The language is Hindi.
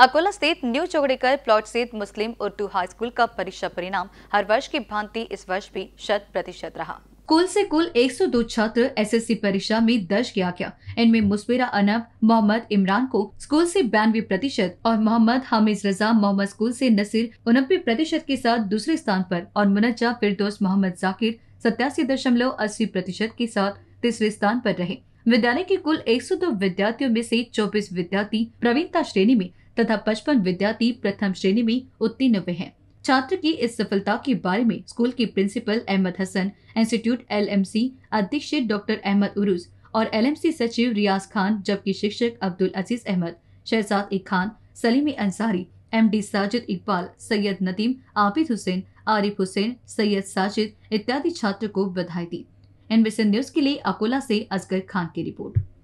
अकोला स्थित न्यू चौगड़ेकर प्लॉट स्थित मुस्लिम उर्दू हाई स्कूल का परीक्षा परिणाम हर वर्ष की भांति इस वर्ष भी शत प्रतिशत रहा कुल से कुल 102 छात्र एसएससी परीक्षा में दर्ज किया गया इनमें मुस्बेरा अनब मोहम्मद इमरान को स्कूल से बयानवे प्रतिशत और मोहम्मद हामिद रजा मोहम्मद स्कूल से नसीर उनबे प्रतिशत के साथ दूसरे स्थान पर और मुनजा फिरदोस मोहम्मद जाकिर सत्यासी दशमलव अस्सी प्रतिशत के साथ तीसरे स्थान पर रहे विद्यालय के कुल 102 विद्यार्थियों में से 24 विद्यार्थी प्रवीणता श्रेणी में तथा पचपन विद्यार्थी प्रथम श्रेणी में उत्तीर्ण हुए हैं छात्र की इस सफलता के बारे में स्कूल के प्रिंसिपल अहमद हसन इंस्टीट्यूट एल अध्यक्ष डॉक्टर अहमद उरूस और एल सचिव रियाज खान जबकि शिक्षक Abdul Aziz Ahmed Shahzad A Khan Salim Ansari M D Sajid Iqbal Syed Nadeem Abid Hussain Arif Hussain Syed Sajid इत्यादि छात्र को बधाई दी एनबीसी न्यूज के लिए अकोला से असगर खान की रिपोर्ट